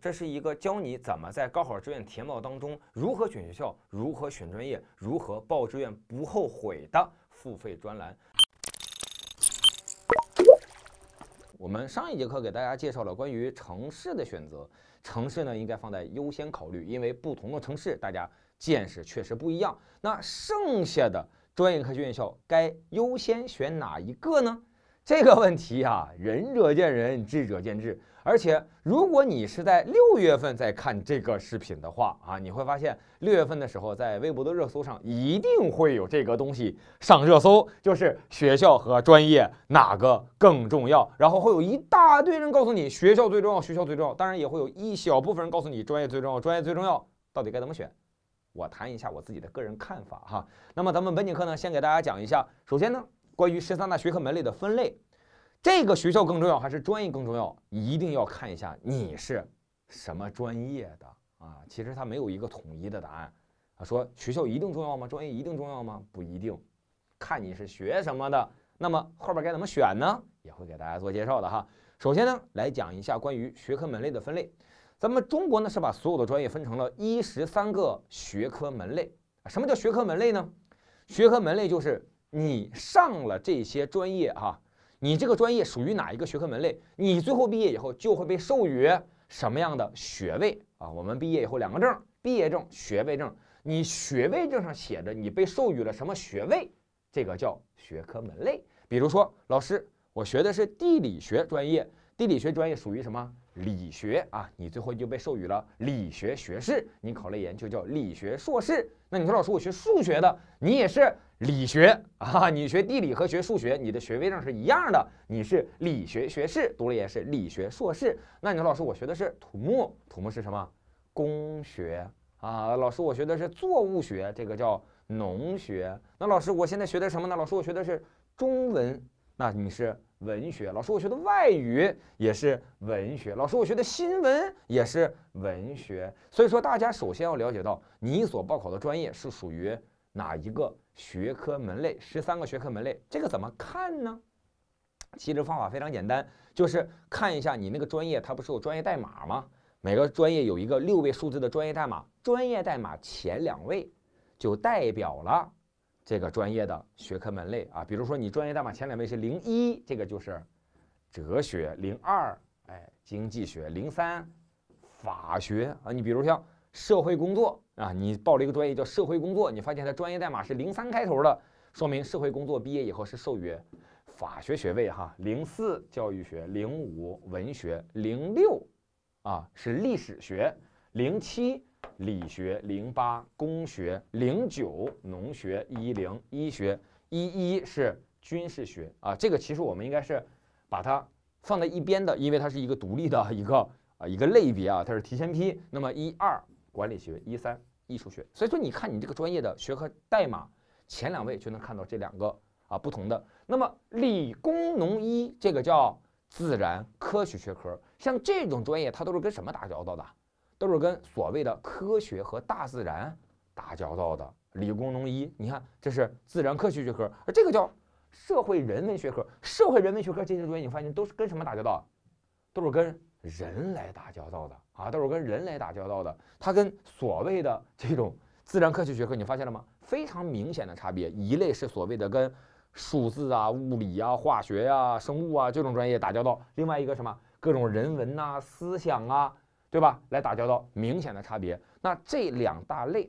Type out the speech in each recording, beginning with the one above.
这是一个教你怎么在高考志愿填报当中如何选学校、如何选专业、如何报志愿不后悔的付费专栏。我们上一节课给大家介绍了关于城市的选择，城市呢应该放在优先考虑，因为不同的城市大家见识确实不一样。那剩下的专业科学院校该优先选哪一个呢？这个问题啊，仁者见仁，智者见智。而且，如果你是在六月份在看这个视频的话啊，你会发现六月份的时候，在微博的热搜上一定会有这个东西上热搜，就是学校和专业哪个更重要。然后会有一大堆人告诉你学校最重要，学校最重要。当然，也会有一小部分人告诉你专业最重要，专业最重要。到底该怎么选？我谈一下我自己的个人看法哈。那么，咱们本节课呢，先给大家讲一下。首先呢。关于十三大学科门类的分类，这个学校更重要还是专业更重要？一定要看一下你是什么专业的啊！其实它没有一个统一的答案。啊，说学校一定重要吗？专业一定重要吗？不一定，看你是学什么的。那么后边该怎么选呢？也会给大家做介绍的哈。首先呢，来讲一下关于学科门类的分类。咱们中国呢是把所有的专业分成了一十三个学科门类。什么叫学科门类呢？学科门类就是。你上了这些专业啊，你这个专业属于哪一个学科门类？你最后毕业以后就会被授予什么样的学位啊？我们毕业以后两个证，毕业证、学位证。你学位证上写着你被授予了什么学位，这个叫学科门类。比如说，老师，我学的是地理学专业，地理学专业属于什么？理学啊，你最后就被授予了理学学士，你考了研就叫理学硕士。那你说老师，我学数学的，你也是理学啊？你学地理和学数学，你的学位证是一样的，你是理学学士，读了研是理学硕士。那你说老师，我学的是土木，土木是什么？工学啊？老师，我学的是作物学，这个叫农学。那老师，我现在学的什么呢？老师，我学的是中文，那你是？文学老师，我学的外语也是文学。老师，我学的新闻也是文学。所以说，大家首先要了解到你所报考的专业是属于哪一个学科门类。十三个学科门类，这个怎么看呢？其实方法非常简单，就是看一下你那个专业，它不是有专业代码吗？每个专业有一个六位数字的专业代码，专业代码前两位就代表了。这个专业的学科门类啊，比如说你专业代码前两位是零一，这个就是哲学；零二，哎，经济学；零三，法学啊。你比如像社会工作啊，你报了一个专业叫社会工作，你发现它专业代码是零三开头的，说明社会工作毕业以后是授予法学学位哈。零四，教育学；零五，文学；零六，啊，是历史学；零七。理学零八，工学零九，农学一零，医学一一是军事学啊，这个其实我们应该是把它放在一边的，因为它是一个独立的一个啊一个类别啊，它是提前批。那么一二管理学，一三艺术学。所以说，你看你这个专业的学科代码前两位就能看到这两个啊不同的。那么理工农医这个叫自然科学学科，像这种专业它都是跟什么打交道的？都是跟所谓的科学和大自然打交道的，理工农医。你看，这是自然科学学科，而这个叫社会人文学科。社会人文学科这些专业，你发现都是跟什么打交道？都是跟人来打交道的啊，都是跟人来打交道的。它跟所谓的这种自然科学学科，你发现了吗？非常明显的差别。一类是所谓的跟数字啊、物理啊、化学呀、生物啊这种专业打交道；另外一个什么各种人文呐、思想啊。对吧？来打交道，明显的差别。那这两大类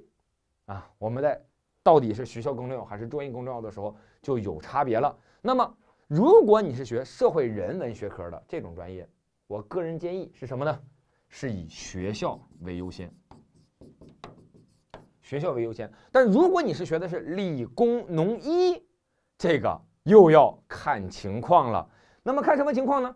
啊，我们在到底是学校更重要还是专业更重要的时候，就有差别了。那么，如果你是学社会人文学科的这种专业，我个人建议是什么呢？是以学校为优先，学校为优先。但如果你是学的是理工农医，这个又要看情况了。那么看什么情况呢？